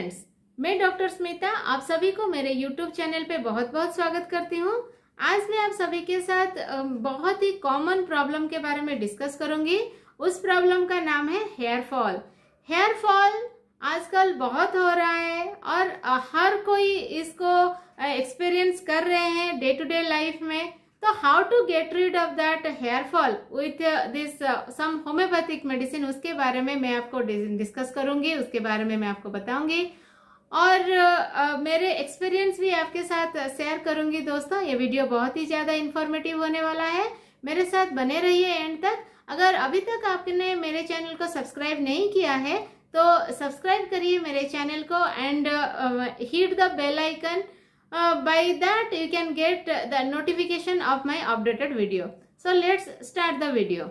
friends मैं doctor Smita आप सभी को मेरे यूट्यूब चैनल पे बहुत बहुत स्वागत करती हूँ आज मैं आप सभी के साथ बहुत ही कॉमन प्रॉब्लम के बारे में डिस्कस करूंगी उस प्रॉब्लम का नाम है हेयर फॉल हेयर फॉल आजकल बहुत हो रहा है और हर कोई इसको एक्सपीरियंस कर रहे हैं डे टू डे लाइफ में तो how to get rid of that hair fall with this some homeopathic medicine उसके बारे में मैं आपको डिस्कस करूंगी उसके बारे में मैं आपको बताऊंगी और uh, uh मेरे एक्सपीरियंस भी आपके साथ शेयर करूंगी दोस्तों ये वीडियो बहुत ही ज़्यादा इन्फॉर्मेटिव होने वाला है मेरे साथ बने रहिए एंड तक अगर अभी तक आपने मेरे चैनल को सब्सक्राइब नहीं किया है तो सब्सक्राइब करिए मेरे चैनल को and hit the bell icon uh, by that you can get the notification of my updated video so let's start the video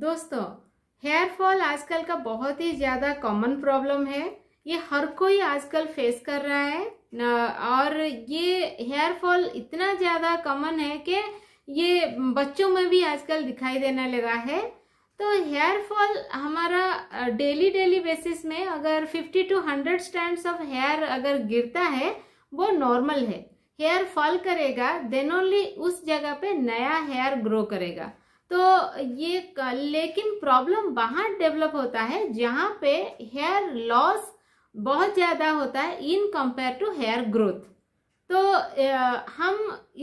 दोस्तों हेयर फॉल आजकल का बहुत ही ज़्यादा कॉमन प्रॉब्लम है ये हर कोई आजकल फेस कर रहा है और ये हेयर फॉल इतना ज़्यादा कॉमन है कि ये बच्चों में भी आजकल दिखाई देने लगा है तो हेयर फॉल हमारा डेली डेली बेसिस में अगर 50 टू 100 स्टैंड ऑफ हेयर अगर गिरता है वो नॉर्मल है हेयर फॉल करेगा देन ओनली उस जगह पे नया हेयर ग्रो करेगा तो ये लेकिन प्रॉब्लम वहाँ डेवलप होता है जहाँ पे हेयर लॉस बहुत ज़्यादा होता है in compare to hair growth तो हम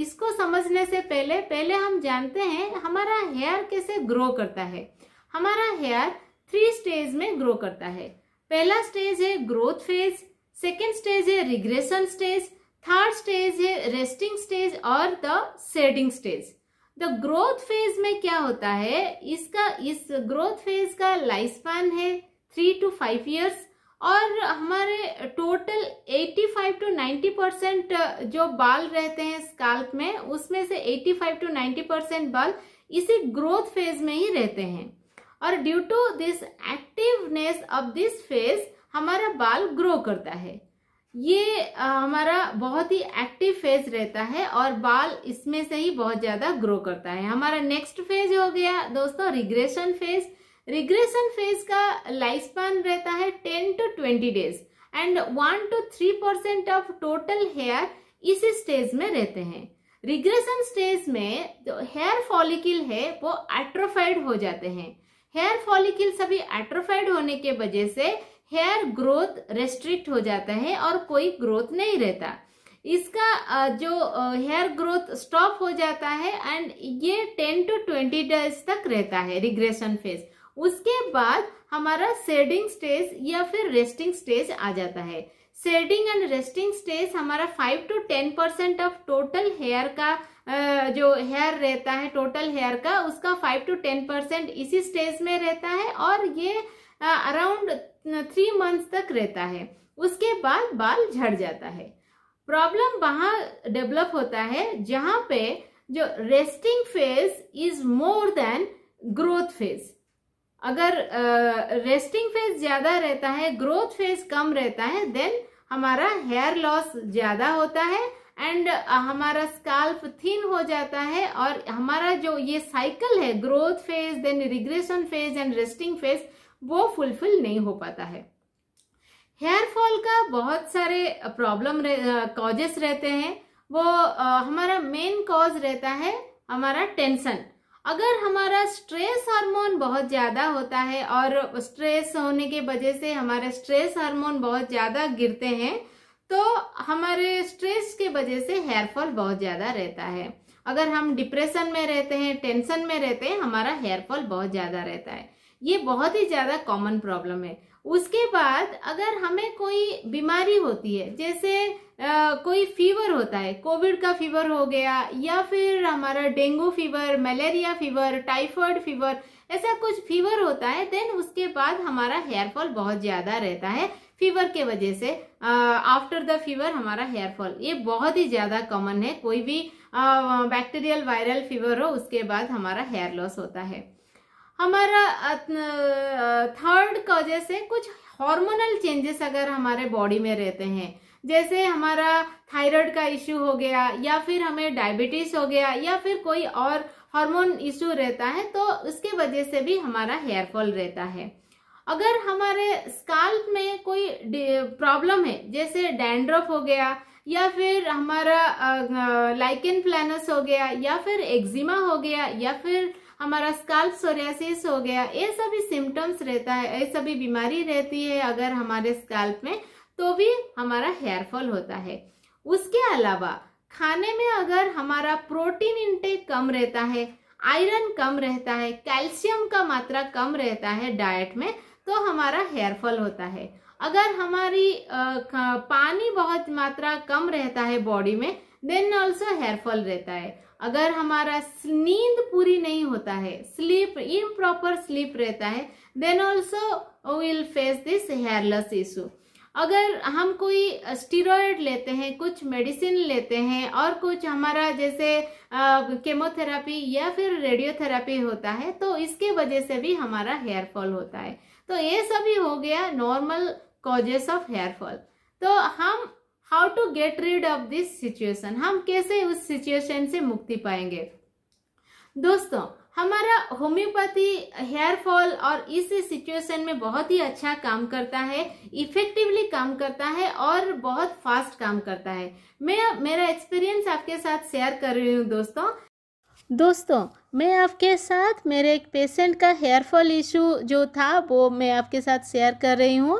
इसको समझने से पहले पहले हम जानते हैं हमारा हेयर कैसे ग्रो करता है हमारा हेयर थ्री स्टेज में ग्रो करता है पहला स्टेज है ग्रोथ फेज सेकेंड स्टेज है रिग्रेशन स्टेज थर्ड स्टेज है रेस्टिंग स्टेज और the shedding stage the growth phase में क्या होता है इसका इस ग्रोथ फेज का लाइफ स्पैन है थ्री टू फाइव ईयर्स और हमारे टोटल 85 टू 90 परसेंट जो बाल रहते हैं स्काल्प में उसमें से 85 टू 90 परसेंट बाल इसी ग्रोथ फेज में ही रहते हैं और due to this activeness of this phase हमारा बाल ग्रो करता है ये uh, हमारा बहुत ही एक्टिव फेज रहता है और बाल इसमें से ही बहुत ज्यादा ग्रो करता है हमारा नेक्स्ट फेज हो गया दोस्तों रिग्रेशन फेज रिग्रेशन फेज का लाइफ स्पान रहता है ten to twenty days and one two three percent of total hair इसी स्टेज में रहते हैं रिग्रेशन स्टेज में जो हेयर फॉलिकल है वो एट्रोफाइड हो जाते हैं हेयर फॉलिकल सभी एट्रोफाइड होने के वजह से हेयर ग्रोथ रेस्ट्रिक्ट हो जाता है और कोई ग्रोथ नहीं रहता इसका जो हेयर ग्रोथ स्टॉप हो जाता है एंड ये टेन टू ट्वेंटी डेज तक रहता है रिग्रेशन फेज उसके बाद हमारा सेडिंग स्टेज या फिर रेस्टिंग स्टेज आ जाता है सेडिंग एंड रेस्टिंग स्टेज हमारा five to ten percent of total hair का जो हेयर रहता है टोटल हेयर का उसका फाइव टू टेन परसेंट इसी स्टेज में रहता है और ये अराउंड थ्री मंथ्स तक रहता है उसके बाद बाल झड़ जाता है प्रॉब्लम वहां डेवलप होता है जहां पे जो resting phase is more than growth phase अगर रेस्टिंग फेज ज्यादा रहता है ग्रोथ फेज कम रहता है देन हमारा हेयर लॉस ज्यादा होता है एंड हमारा स्काल्प थिन हो जाता है और हमारा जो ये साइकिल है growth phase then regression phase and resting phase वो फुलफिल नहीं हो पाता है हेयर फॉल का बहुत सारे प्रॉब्लम कॉजेस रहते हैं वो आ, हमारा मेन कॉज रहता है हमारा टेंशन अगर हमारा स्ट्रेस हार्मोन बहुत ज़्यादा होता है और स्ट्रेस होने के वजह से हमारे स्ट्रेस हार्मोन बहुत ज़्यादा गिरते हैं तो हमारे स्ट्रेस के वजह से हेयरफॉल बहुत ज़्यादा रहता है अगर हम डिप्रेशन में रहते हैं टेंशन में रहते हैं हमारा हेयरफॉल बहुत ज़्यादा रहता है ये बहुत ही ज़्यादा कॉमन प्रॉब्लम है उसके बाद अगर हमें कोई बीमारी होती है जैसे आ, कोई फीवर होता है कोविड का फीवर हो गया या फिर हमारा dengue fever malaria fever typhoid fever ऐसा कुछ फीवर होता है देन उसके बाद हमारा हेयर फॉल बहुत ज़्यादा रहता है फीवर के वजह से आफ्टर द फीवर हमारा हेयर फॉल ये बहुत ही ज़्यादा कॉमन है कोई भी बैक्टीरियल वायरल फीवर हो उसके बाद हमारा हेयर लॉस होता है हमारा थर्ड कॉजेस से कुछ हार्मोनल चेंजेस अगर हमारे बॉडी में रहते हैं जैसे हमारा थायराइड का इश्यू हो गया या फिर हमें डायबिटीज हो गया या फिर कोई और हार्मोन इश्यू रहता है तो उसके वजह से भी हमारा हेयर फॉल रहता है अगर हमारे स्काल्प में कोई प्रॉब्लम है जैसे डैंड्रफ हो गया या फिर हमारा लाइकेन प्लानस हो गया या फिर एक्जिमा हो गया या फिर हमारा स्काल्प सोरियासिस हो गया ये सभी सिम्टम्स रहता है ये सभी बीमारी रहती है अगर हमारे स्काल्प में तो भी हमारा हेयरफॉल होता है उसके अलावा खाने में अगर हमारा प्रोटीन इंटेक कम रहता है आयरन कम रहता है कैल्शियम का मात्रा कम रहता है डाइट में तो हमारा हेयरफॉल होता है अगर हमारी पानी बहुत मात्रा कम रहता है बॉडी में देन ऑल्सो हेयरफॉल रहता है अगर हमारा नींद पूरी नहीं होता है स्लीप इम्प्रॉपर स्लीप रहता है then also will face this hairless issue अगर हम कोई स्टीरोड लेते हैं कुछ मेडिसिन लेते हैं और कुछ हमारा जैसे केमोथेरापी या फिर रेडियोथेरापी होता है तो इसके वजह से भी हमारा हेयर फॉल होता है तो ये सभी हो गया normal causes of hair fall तो हम how to get rid of this situation हम कैसे उस सिचुएशन से मुक्ति पाएंगे दोस्तों हमारा होम्योपैथी हेयर फॉल और इस सिचुएशन में बहुत ही अच्छा काम करता है इफेक्टिवली काम करता है और बहुत फास्ट काम करता है मैं मेरा एक्सपीरियंस आपके साथ शेयर कर रही हूँ दोस्तों दोस्तों मैं आपके साथ मेरे एक पेशेंट का हेयर फॉल इशू जो था वो मैं आपके साथ शेयर कर रही हूँ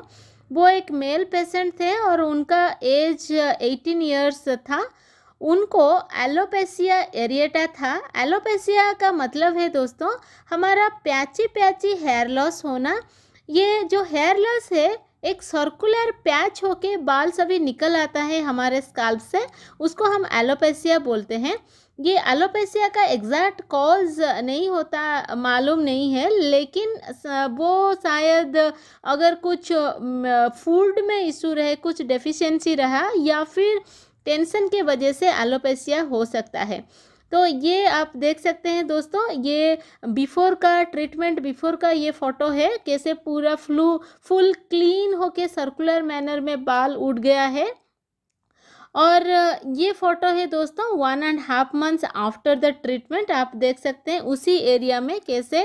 वो एक मेल पेशेंट थे और उनका एज 18 इयर्स था उनको एलोपेसिया एरिएटा था एलोपेसिया का मतलब है दोस्तों हमारा प्याची प्याची हेयर लॉस होना ये जो हेयर लॉस है एक सर्कुलर पैच होके बाल सभी निकल आता है हमारे स्काल्प से उसको हम एलोपेसिया बोलते हैं ये एलोपेसिया का एग्जैक्ट कॉज नहीं होता मालूम नहीं है लेकिन वो शायद अगर कुछ फूड में इशू रहे कुछ डेफिशिएंसी रहा या फिर टेंशन के वजह से एलोपेसिया हो सकता है तो ये आप देख सकते हैं दोस्तों ये बिफोर का ट्रीटमेंट बिफोर का ये फोटो है कैसे पूरा फ्लू फुल क्लीन होके सर्कुलर मैनर में बाल उड़ गया है और ये फ़ोटो है दोस्तों one and half months after the treatment आप देख सकते हैं उसी एरिया में कैसे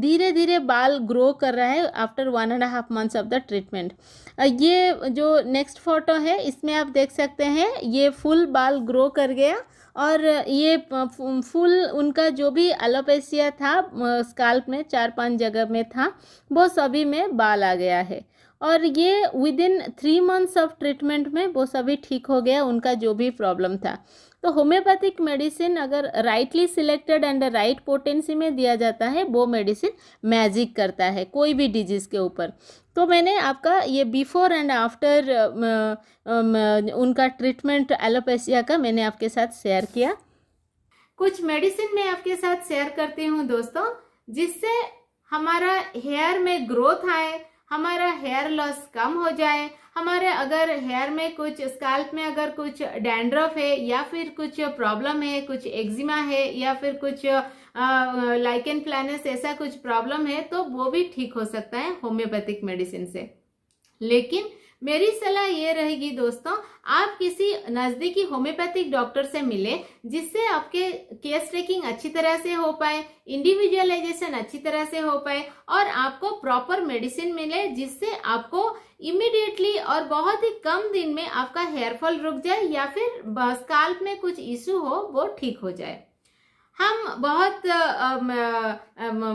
धीरे धीरे बाल ग्रो कर रहा है after one and half months of the treatment ये जो नेक्स्ट फ़ोटो है इसमें आप देख सकते हैं ये फुल बाल ग्रो कर गया और ये फुल उनका जो भी एलोपेसिया था स्काल्प में चार पांच जगह में था वो सभी में बाल आ गया है और ये within three months of treatment में वो सभी ठीक हो गया उनका जो भी प्रॉब्लम था तो होम्योपैथिक मेडिसिन अगर rightly selected and right potency में दिया जाता है वो मेडिसिन मैजिक करता है कोई भी डिजीज़ के ऊपर तो मैंने आपका ये बिफोर एंड आफ्टर उनका ट्रीटमेंट एलोपैसिया का मैंने आपके साथ शेयर किया कुछ मेडिसिन मैं आपके साथ शेयर करती हूँ दोस्तों जिससे हमारा हेयर में ग्रोथ आए हमारा हेयर लॉस कम हो जाए हमारे अगर हेयर में कुछ स्काल्प में अगर कुछ डैंड्रफ है या फिर कुछ प्रॉब्लम है कुछ एक्जिमा है या फिर कुछ एंड प्लानस ऐसा कुछ प्रॉब्लम है तो वो भी ठीक हो सकता है होम्योपैथिक मेडिसिन से लेकिन मेरी सलाह ये रहेगी दोस्तों आप किसी नजदीकी होम्योपैथिक डॉक्टर से मिले जिससे आपके केस ट्रेकिंग अच्छी तरह से हो पाए इंडिविजुअलाइजेशन अच्छी तरह से हो पाए और आपको प्रॉपर मेडिसिन मिले जिससे आपको इमिडिएटली और बहुत ही कम दिन में आपका हेयरफॉल रुक जाए या फिर स्काल्प में कुछ इशू हो वो ठीक हो जाए हम बहुत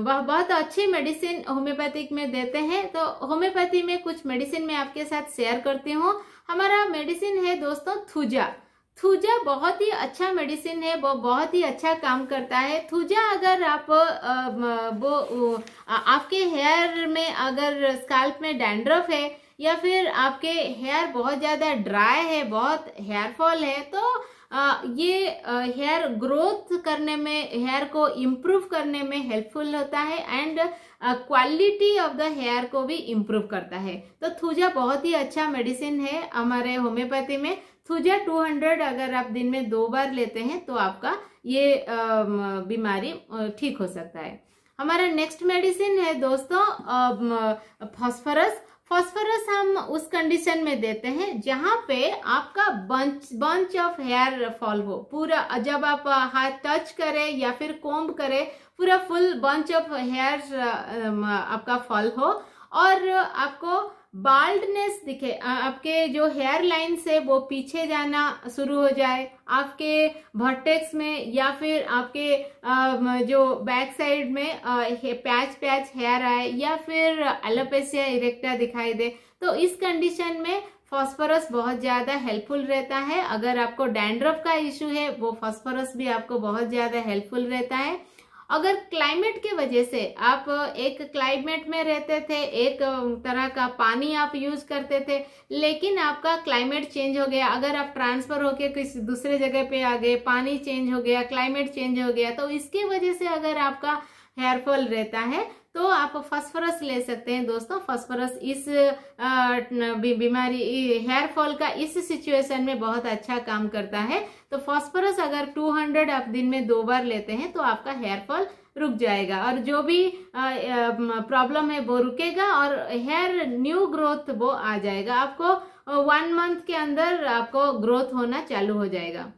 बहुत अच्छी मेडिसिन होम्योपैथिक में देते हैं तो होम्योपैथी में कुछ मेडिसिन मैं आपके साथ शेयर करती हूँ हमारा मेडिसिन है दोस्तों थूजा थूजा बहुत ही अच्छा मेडिसिन है वो बहुत ही अच्छा काम करता है थूजा अगर आप वो आपके हेयर में अगर स्काल्प में डैंड्रफ है या फिर आपके हेयर बहुत ज़्यादा ड्राई है बहुत हेयर फॉल है तो ये हेयर ग्रोथ करने में हेयर को इम्प्रूव करने में हेल्पफुल होता है and quality of the hair को भी इम्प्रूव करता है तो थूजा बहुत ही अच्छा मेडिसिन है हमारे होम्योपैथी में थूजा 200 अगर आप दिन में दो बार लेते हैं तो आपका ये बीमारी ठीक हो सकता है हमारा नेक्स्ट मेडिसिन है दोस्तों फॉस्फरस फॉस्फोरस हम उस कंडीशन में देते हैं जहां पे आपका bunch bunch of hair fall हो पूरा जब आप हाथ टच करें या फिर कोम्ब करें पूरा फुल बंच ऑफ हेयर आपका फॉल हो और आपको बाल्डनेस दिखे आपके जो हेयर लाइन से वो पीछे जाना शुरू हो जाए आपके वर्टेक्स में या फिर आपके जो बैक साइड में पैच पैच हेयर आए या फिर एलोपेसिया इरेक्टा दिखाई दे तो इस कंडीशन में फास्फोरस बहुत ज़्यादा हेल्पफुल रहता है अगर आपको डैंड्रफ का इशू है वो फास्फोरस भी आपको बहुत ज़्यादा हेल्पफुल रहता है अगर क्लाइमेट की वजह से आप एक क्लाइमेट में रहते थे एक तरह का पानी आप यूज करते थे लेकिन आपका क्लाइमेट चेंज हो गया अगर आप ट्रांसफर होके किसी दूसरे जगह पे आ गए पानी चेंज हो गया क्लाइमेट चेंज हो गया तो इसके वजह से अगर आपका हेयरफॉल रहता है तो आप फास्फोरस ले सकते हैं दोस्तों फास्फोरस इस बीमारी हेयर फॉल का इस सिचुएशन में बहुत अच्छा काम करता है तो फास्फोरस अगर 200 आप दिन में दो बार लेते हैं तो आपका हेयर फॉल रुक जाएगा और जो भी प्रॉब्लम है वो रुकेगा और हेयर न्यू ग्रोथ वो आ जाएगा आपको वन मंथ के अंदर आपको ग्रोथ होना चालू हो जाएगा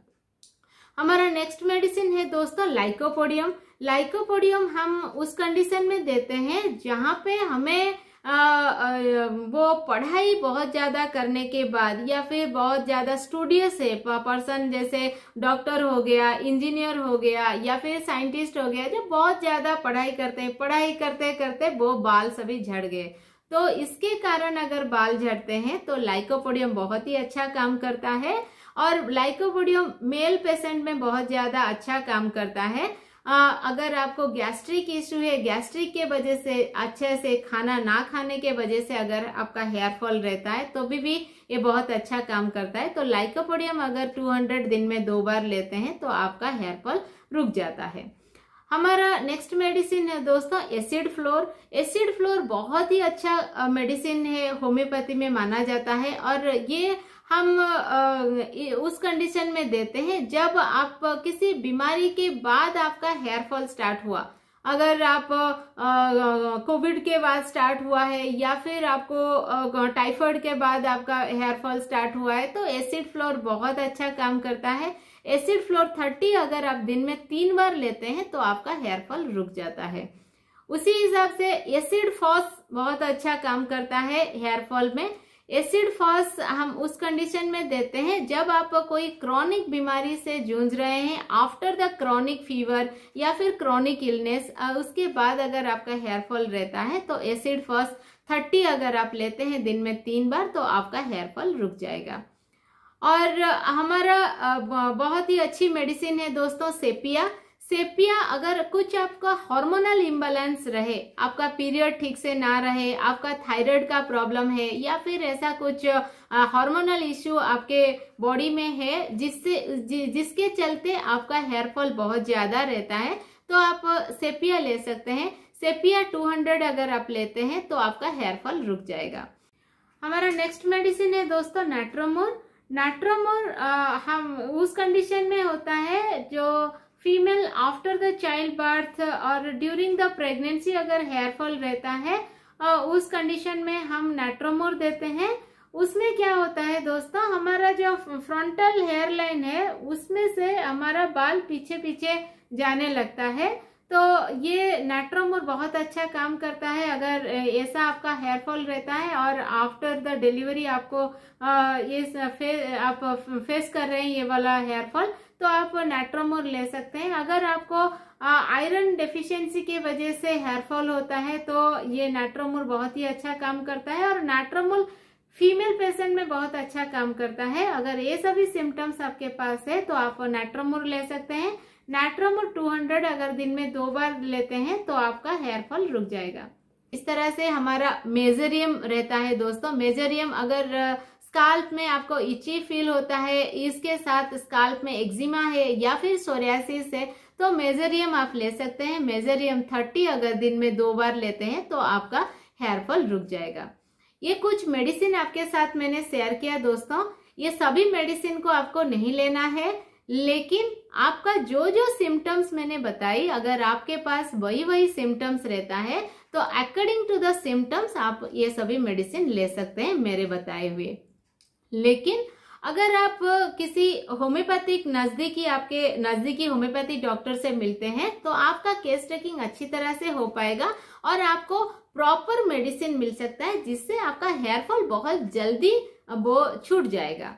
हमारा नेक्स्ट मेडिसिन है दोस्तों लाइकोपोडियम लाइकोपोडियम हम उस कंडीशन में देते हैं जहाँ पे हमें आ, आ, वो पढ़ाई बहुत ज़्यादा करने के बाद या फिर बहुत ज़्यादा स्टूडियस है पर्सन जैसे डॉक्टर हो गया इंजीनियर हो गया या फिर साइंटिस्ट हो गया जो बहुत ज़्यादा पढ़ाई करते हैं पढ़ाई करते करते वो बाल सभी झड़ गए तो इसके कारण अगर बाल झड़ते हैं तो लाइकोपोडियम बहुत ही अच्छा काम करता है और लाइकोपोडियम मेल पेशेंट में बहुत ज़्यादा अच्छा काम करता है आ, अगर आपको गैस्ट्रिक इश्यू है गैस्ट्रिक के वजह से अच्छे से खाना ना खाने के वजह से अगर आपका हेयर फॉल रहता है तो भी, भी ये बहुत अच्छा काम करता है तो लाइकोपोडियम अगर 200 दिन में दो बार लेते हैं तो आपका हेयर फॉल रुक जाता है हमारा नेक्स्ट मेडिसिन है दोस्तों एसिड फ्लोर एसिड फ्लोर बहुत ही अच्छा मेडिसिन है होम्योपैथी में माना जाता है और ये हम उस कंडीशन में देते हैं जब आप किसी बीमारी के बाद आपका हेयरफॉल स्टार्ट हुआ अगर आप कोविड के बाद स्टार्ट हुआ है या फिर आपको टाइफाइड के बाद आपका हेयरफॉल स्टार्ट हुआ है तो एसिड फ्लोर बहुत अच्छा काम करता है एसिड फ्लोर थर्टी अगर आप दिन में तीन बार लेते हैं तो आपका हेयरफॉल रुक जाता है उसी हिसाब से एसिड फॉस बहुत अच्छा काम करता है हेयरफॉल में एसिड फॉस हम उस कंडीशन में देते हैं जब आप कोई क्रॉनिक बीमारी से जूझ रहे हैं आफ्टर द क्रॉनिक फीवर या फिर क्रॉनिक इलनेस उसके बाद अगर आपका हेयरफॉल रहता है तो एसिड फॉस थर्टी अगर आप लेते हैं दिन में तीन बार तो आपका हेयरफॉल रुक जाएगा और हमारा बहुत ही अच्छी मेडिसिन है दोस्तों सेपिया सेपिया अगर कुछ आपका हार्मोनल इम्बेलेंस रहे आपका पीरियड ठीक से ना रहे आपका थायराइड का प्रॉब्लम है या फिर ऐसा कुछ हार्मोनल इश्यू आपके बॉडी में है जिससे जि, जिसके चलते आपका फॉल बहुत ज्यादा रहता है तो आप सेपिया ले सकते हैं सेपिया 200 अगर आप लेते हैं तो आपका हेयरफॉल रुक जाएगा हमारा नेक्स्ट मेडिसिन है दोस्तों नेट्रोमोर नाट्रोमोर हम उस कंडीशन में होता है जो female after the child birth और ड्यूरिंग द प्रेगनेंसी अगर हेयर फॉल रहता है उस कंडीशन में हम नेट्रोमोर देते हैं उसमें क्या होता है दोस्तों हमारा जो फ्रंटल हेयर लाइन है उसमें से हमारा बाल पीछे पीछे जाने लगता है तो ये नेट्रोमोर बहुत अच्छा काम करता है अगर ऐसा आपका हेयर फॉल रहता है और आफ्टर द डिलीवरी आपको ये फे, आप फेस कर रहे हैं ये वाला हेयर फॉल तो आप नेट्रोमोर ले सकते हैं अगर आपको आयरन डेफिशिएंसी के वजह से फॉल होता है तो ये नेट्रोमोर बहुत ही अच्छा काम करता है और नेट्रोमोल फीमेल पेशेंट में बहुत अच्छा काम करता है अगर ये सभी सिम्टम्स आपके पास है तो आप नेट्रोमोर ले सकते हैं नेट्रोमोर 200 अगर दिन में दो बार लेते हैं तो आपका हेयरफॉल रुक जाएगा इस तरह से हमारा मेजरियम रहता है दोस्तों मेजरियम अगर स्काल्प में आपको इची फील होता है इसके साथ स्काल्प में एक्जिमा है या फिर सोरियासिस है तो मेजरियम आप ले सकते हैं मेजरियम थर्टी अगर दिन में दो बार लेते हैं तो आपका हेयरफॉल रुक जाएगा ये कुछ मेडिसिन आपके साथ मैंने शेयर किया दोस्तों ये सभी मेडिसिन को आपको नहीं लेना है लेकिन आपका जो जो सिम्टम्स मैंने बताई अगर आपके पास वही वही सिम्टम्स रहता है तो अकॉर्डिंग टू द सिम्टम्स आप ये सभी मेडिसिन ले सकते हैं मेरे बताए हुए लेकिन अगर आप किसी होम्योपैथिक नजदीकी आपके नजदीकी होम्योपैथी डॉक्टर से मिलते हैं तो आपका केस ट्रेकिंग अच्छी तरह से हो पाएगा और आपको प्रॉपर मेडिसिन मिल सकता है जिससे आपका हेयरफॉल बहुत जल्दी वो छूट जाएगा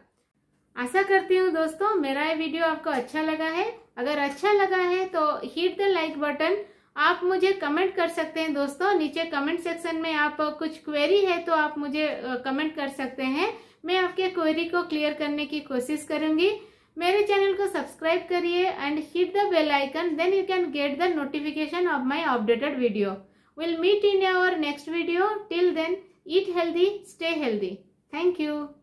आशा करती हूँ दोस्तों मेरा ये वीडियो आपको अच्छा लगा है अगर अच्छा लगा है तो हिट द लाइक बटन आप मुझे कमेंट कर सकते हैं दोस्तों नीचे कमेंट सेक्शन में आप कुछ क्वेरी है तो आप मुझे कमेंट कर सकते हैं मैं आपके क्वेरी को क्लियर करने की कोशिश करूंगी मेरे चैनल को सब्सक्राइब करिए and hit the bell icon then you can get the notification of my updated video will meet in our next video till then eat healthy stay healthy thank you